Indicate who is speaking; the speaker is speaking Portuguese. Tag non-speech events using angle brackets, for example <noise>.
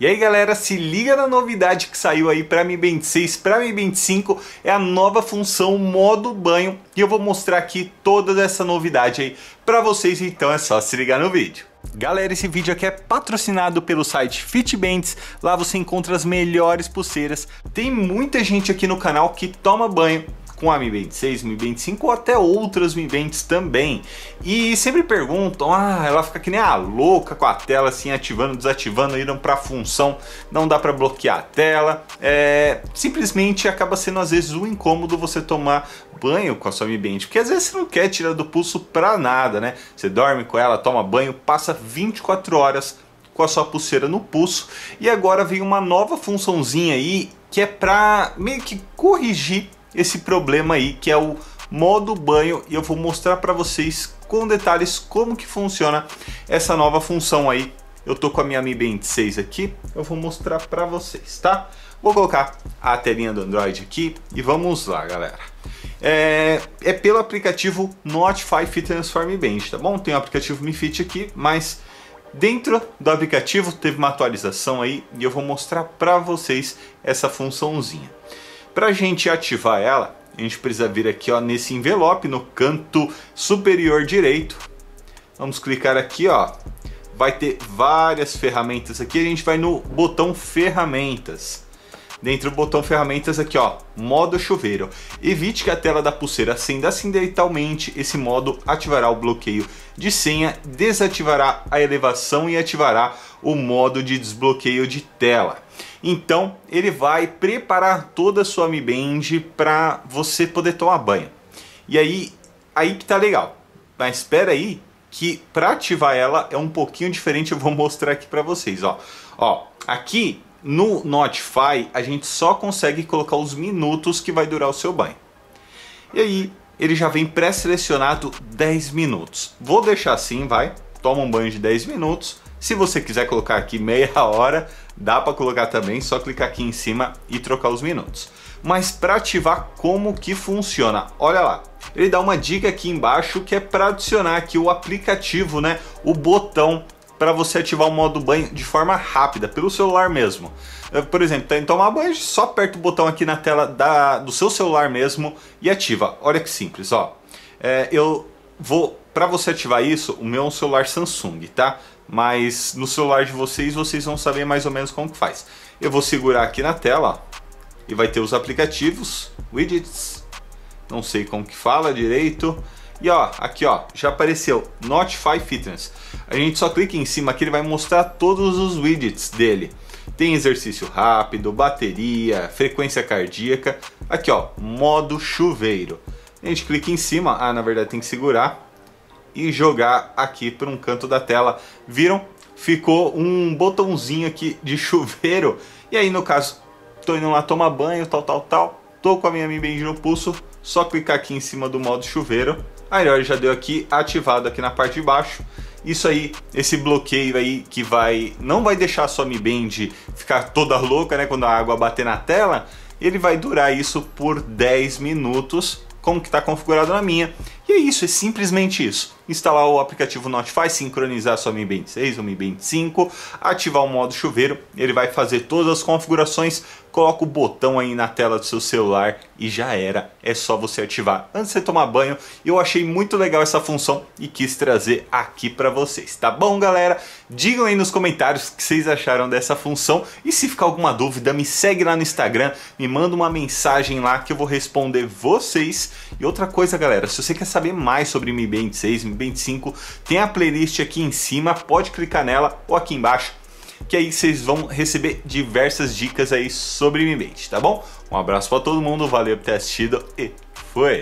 Speaker 1: E aí galera, se liga na novidade que saiu aí para Mi Band 6, para Mi Band 5, é a nova função modo banho e eu vou mostrar aqui toda essa novidade aí para vocês, então é só se ligar no vídeo. Galera, esse vídeo aqui é patrocinado pelo site Fitbands, lá você encontra as melhores pulseiras. Tem muita gente aqui no canal que toma banho com a Mi Band 6, Mi Band 5 ou até outras Mi Bands também. E sempre perguntam, ah, ela fica que nem a louca com a tela assim ativando, desativando, iram para função, não dá para bloquear a tela. É, simplesmente acaba sendo às vezes um incômodo você tomar banho com a sua Mi Band, porque às vezes você não quer tirar do pulso para nada, né? Você dorme com ela, toma banho, passa 24 horas com a sua pulseira no pulso e agora vem uma nova funçãozinha aí que é para meio que corrigir esse problema aí que é o modo banho e eu vou mostrar para vocês com detalhes como que funciona essa nova função aí. Eu tô com a minha Mi Band 6 aqui, eu vou mostrar para vocês, tá? Vou colocar a telinha do Android aqui e vamos lá, galera. É, é pelo aplicativo Notify Fit Transform Band, tá bom? Tem o aplicativo Mi Fit aqui, mas Dentro do aplicativo teve uma atualização aí e eu vou mostrar para vocês essa funçãozinha. Para a gente ativar ela, a gente precisa vir aqui ó, nesse envelope, no canto superior direito. Vamos clicar aqui, ó. vai ter várias ferramentas aqui, a gente vai no botão ferramentas. Dentro do botão ferramentas aqui, ó, modo chuveiro. Evite que a tela da pulseira acenda acidentalmente, esse modo ativará o bloqueio de senha, desativará a elevação e ativará o modo de desbloqueio de tela. Então, ele vai preparar toda a sua Mi Band para você poder tomar banho. E aí, aí que tá legal. Mas espera aí, que para ativar ela é um pouquinho diferente, eu vou mostrar aqui para vocês, ó. Ó, aqui no Notify a gente só consegue colocar os minutos que vai durar o seu banho. E aí ele já vem pré-selecionado 10 minutos. Vou deixar assim, vai. Toma um banho de 10 minutos. Se você quiser colocar aqui meia <laughs> hora, dá para colocar também, só clicar aqui em cima e trocar os minutos. Mas para ativar como que funciona, olha lá. Ele dá uma dica aqui embaixo que é para adicionar aqui o aplicativo, né? O botão para você ativar o modo banho de forma rápida, pelo celular mesmo. É, por exemplo, tá em tomar banho, só aperta o botão aqui na tela da, do seu celular mesmo e ativa. Olha que simples, ó. É, eu vou para você ativar isso, o meu é um celular Samsung, tá? Mas no celular de vocês, vocês vão saber mais ou menos como que faz. Eu vou segurar aqui na tela, ó, e vai ter os aplicativos, widgets, não sei como que fala direito, e ó, aqui ó, já apareceu Notify Fitness. A gente só clica em cima que ele vai mostrar todos os widgets dele. Tem exercício rápido, bateria, frequência cardíaca. Aqui ó, modo chuveiro. A gente clica em cima, ah, na verdade tem que segurar e jogar aqui para um canto da tela. Viram? Ficou um botãozinho aqui de chuveiro. E aí no caso, tô indo lá tomar banho, tal, tal, tal. Tô com a minha Mi Band no pulso, só clicar aqui em cima do modo chuveiro a Aeroi já deu aqui ativado aqui na parte de baixo. Isso aí, esse bloqueio aí que vai não vai deixar a sua Mi Band ficar toda louca, né, quando a água bater na tela, ele vai durar isso por 10 minutos, como que está configurado na minha. E é isso, é simplesmente isso. Instalar o aplicativo Notify, sincronizar sua Mi Band 6 ou Mi Band 5, ativar o modo chuveiro, ele vai fazer todas as configurações, coloca o botão aí na tela do seu celular e já era. É só você ativar antes de você tomar banho. Eu achei muito legal essa função e quis trazer aqui para vocês, tá bom, galera? Digam aí nos comentários o que vocês acharam dessa função e se ficar alguma dúvida, me segue lá no Instagram, me manda uma mensagem lá que eu vou responder vocês. E outra coisa, galera, se você quer saber saber mais sobre Mi Band 6, Mi Band 5, tem a playlist aqui em cima, pode clicar nela ou aqui embaixo, que aí vocês vão receber diversas dicas aí sobre Mi Band, tá bom? Um abraço para todo mundo, valeu por ter assistido e foi!